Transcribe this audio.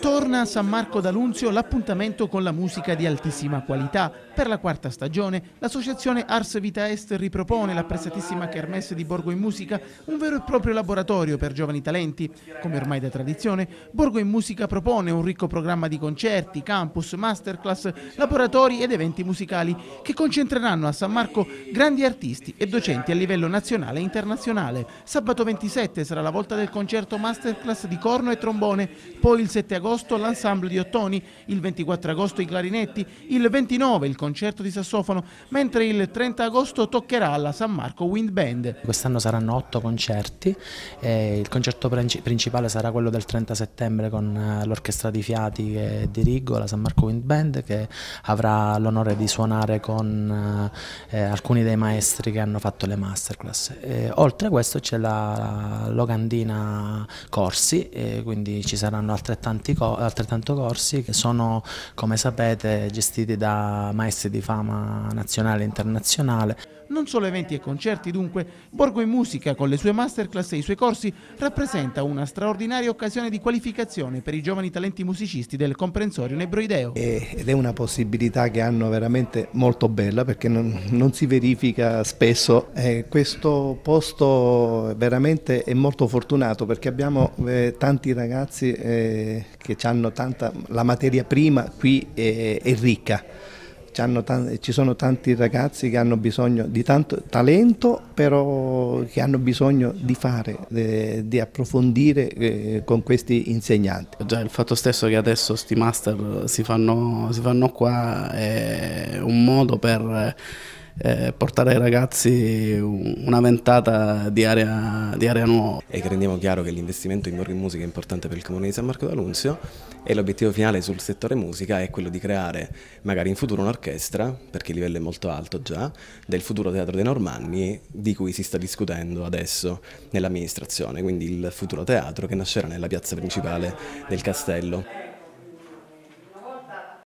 Torna a San Marco d'Alunzio l'appuntamento con la musica di altissima qualità. Per la quarta stagione l'associazione Ars Vita Est ripropone la prestatissima Kermesse di Borgo in Musica, un vero e proprio laboratorio per giovani talenti. Come ormai da tradizione, Borgo in Musica propone un ricco programma di concerti, campus, masterclass, laboratori ed eventi musicali che concentreranno a San Marco grandi artisti e docenti a livello nazionale e internazionale. Sabato 27 sarà la volta del concerto masterclass di corno e trombone, poi il 7 agosto l'ensemble di ottoni, il 24 agosto i clarinetti, il 29 il concerto di sassofono, mentre il 30 agosto toccherà alla San Marco Wind Band. Quest'anno saranno otto concerti, eh, il concerto principale sarà quello del 30 settembre con eh, l'orchestra di fiati che dirigo, la San Marco Wind Band, che avrà l'onore di suonare con eh, eh alcuni dei maestri che hanno fatto le masterclass. Eh, oltre a questo c'è la locandina Corsi, eh, quindi ci saranno altrettanti, altrettanto corsi che sono, come sapete, gestiti da maestri di fama nazionale e internazionale. Non solo eventi e concerti dunque, Borgo in Musica con le sue masterclass e i suoi corsi rappresenta una straordinaria occasione di qualificazione per i giovani talenti musicisti del comprensorio nebroideo. Ed è una possibilità che hanno veramente molto bella perché non, non si verifica spesso. Eh, questo posto veramente è molto fortunato perché abbiamo eh, tanti ragazzi ragazzi eh, che hanno tanta, la materia prima qui è, eh, è ricca, ci sono tanti ragazzi che hanno bisogno di tanto talento, però che hanno bisogno di fare, eh, di approfondire eh, con questi insegnanti. Già il fatto stesso che adesso questi master si fanno, si fanno qua è un modo per eh, portare ai ragazzi una ventata di area, di aria nuova. E rendiamo chiaro che l'investimento in Borgo Musica è importante per il comune di San Marco d'Alunzio e l'obiettivo finale sul settore musica è quello di creare magari in futuro un'orchestra, perché il livello è molto alto già, del futuro teatro dei Normanni di cui si sta discutendo adesso nell'amministrazione, quindi il futuro teatro che nascerà nella piazza principale del castello.